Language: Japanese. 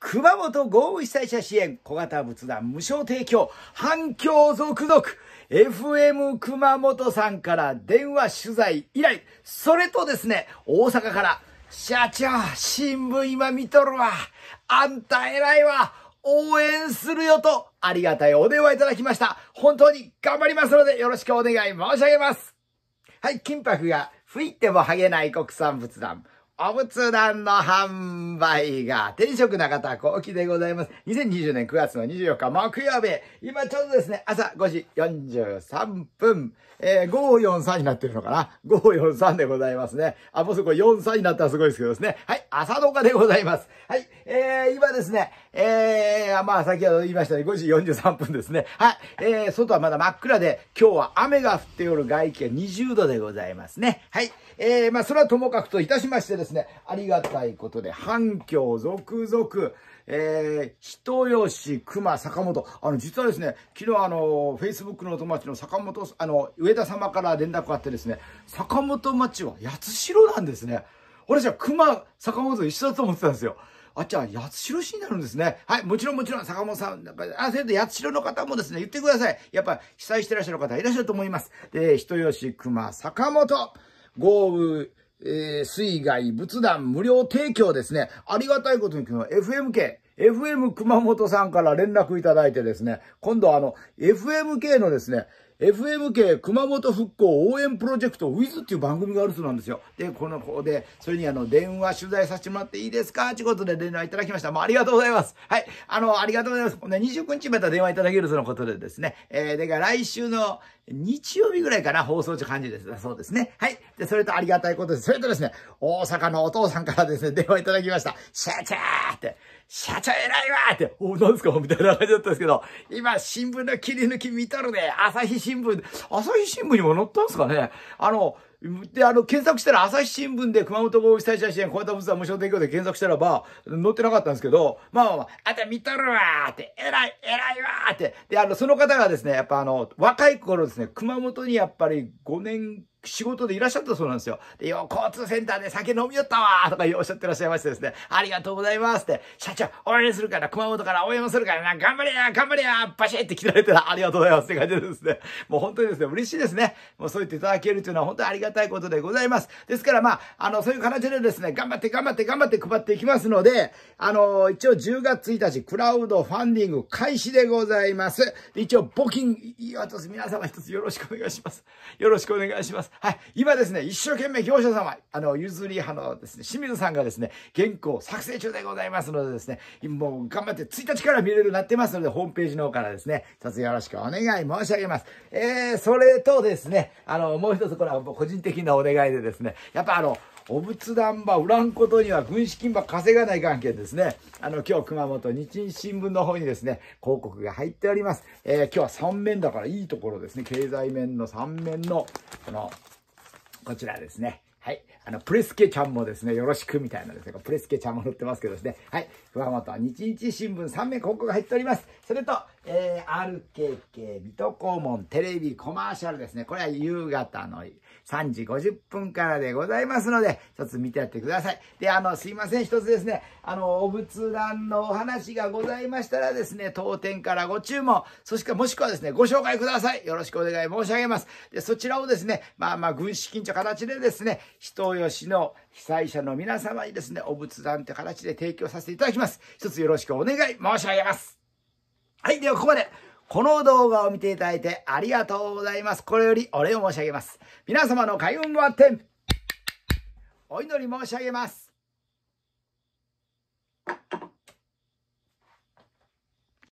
熊本豪雨被災者支援、小型仏壇無償提供、反響続々、FM 熊本さんから電話取材以来、それとですね、大阪から、社長、新聞今見とるわ。あんた偉いわ。応援するよと、ありがたいお電話いただきました。本当に頑張りますので、よろしくお願い申し上げます。はい、金箔が吹いても剥げない国産仏壇。お仏壇の販売が、天職中田幸喜でございます。2020年9月の24日木曜日、今ちょうどですね、朝5時43分、えー、543になってるのかな ?543 でございますね。あ、もうそこ43になったらすごいですけどですね。はい、朝の日でございます。はい、えー、今ですね、えー、まあ先ほど言いましたね、5時43分ですね。はい、えー、外はまだ真っ暗で、今日は雨が降っておる外気は20度でございますね。はい、えー、まあそれはともかくといたしましてですねですね、ありがたいことで、反響続々、えー、人吉、熊、坂本。あの、実はですね、昨日あの、Facebook のお友達の坂本、あの、上田様から連絡があってですね、坂本町は八代なんですね。俺じゃ熊、坂本と一緒だと思ってたんですよ。あじゃあ、八代市になるんですね。はい、もちろんもちろん、坂本さん、あ、先生、八代の方もですね、言ってください。やっぱ、被災してらっしゃる方いらっしゃると思います。で、人吉、熊、坂本、豪雨、えー、水害、仏壇無料提供ですね。ありがたいことに、FM k FM 熊本さんから連絡いただいてですね、今度あの、FMK のですね、FMK 熊本復興応援プロジェクト w i z っていう番組があるそうなんですよ。で、この方で、それにあの、電話取材させてもらっていいですかということで連絡いただきました。もうありがとうございます。はい。あの、ありがとうございます。ね、29日また電話いただけるとのことでですね。えー、でか来週の日曜日ぐらいかな、放送時感じです。そうですね。はい。で、それとありがたいことです。それとですね、大阪のお父さんからですね、電話いただきました。シャーチャーって。社長偉いわって、お、何ですかみたいな感じだったんですけど、今、新聞の切り抜き見とるで、朝日新聞、朝日新聞にも載ったんすかねあの、で、あの、検索したら朝日新聞で熊本豪雨被災者支援、小型物産無償提供で検索したらば、載ってなかったんですけど、まあまあ、まあ、あ見とるわーって、偉い、偉いわーって。で、あの、その方がですね、やっぱあの、若い頃ですね、熊本にやっぱり5年仕事でいらっしゃったそうなんですよ。で、よ、交通センターで酒飲みよったわとかおっしゃってらっしゃいましてですね、ありがとうございますって、社長、応援するから、熊本から応援するからな、頑張れや、頑張れや、バシッって来られたら、ありがとうございますって感じでですね、もう本当にですね、嬉しいですね。もうそう言っていただけるというのは本当にありがたいことでございます。ですからまあ、あの、そういう形でですね、頑張って頑張って頑張って配っていきますので、あの、一応10月1日、クラウドファンディング開始でございます。一応、募金、いい私皆様一つよろしくお願いします。よろしくお願いします。はい。今ですね、一生懸命業者様、あの、譲り派のですね、清水さんがですね、原稿作成中でございますのでですね、もう頑張って1日から見れるようになってますので、ホームページの方からですね、撮影よろしくお願い申し上げます。えー、それとですね、あの、もう一つこれは個人的なお願いでですね、やっぱあの、お仏壇場売らんことには軍資金場稼がない関係ですね。あの、今日熊本日日新聞の方にですね、広告が入っております。えー、今日は3面だからいいところですね。経済面の3面の、この、こちらですね。はい。あの、プレスケちゃんもですね、よろしくみたいなですね、プレスケちゃんも載ってますけどですね、はい、熊は日日新聞3名広告が入っております。それと、えー、RKK 水戸黄門テレビコマーシャルですね、これは夕方の3時50分からでございますので、一つ見てやってください。で、あの、すいません、一つですね、あの、お仏壇のお話がございましたらですね、当店からご注文、そしてもしくはですね、ご紹介ください。よろしくお願い申し上げます。で、そちらをですね、まあまあ、軍資金という形でですね、人を豊市の被災者の皆様にですね、お仏壇って形で提供させていただきます。一つよろしくお願い申し上げます。はい、ではここまで。この動画を見ていただいてありがとうございます。これよりお礼を申し上げます。皆様の開運ご発展、お祈り申し上げます。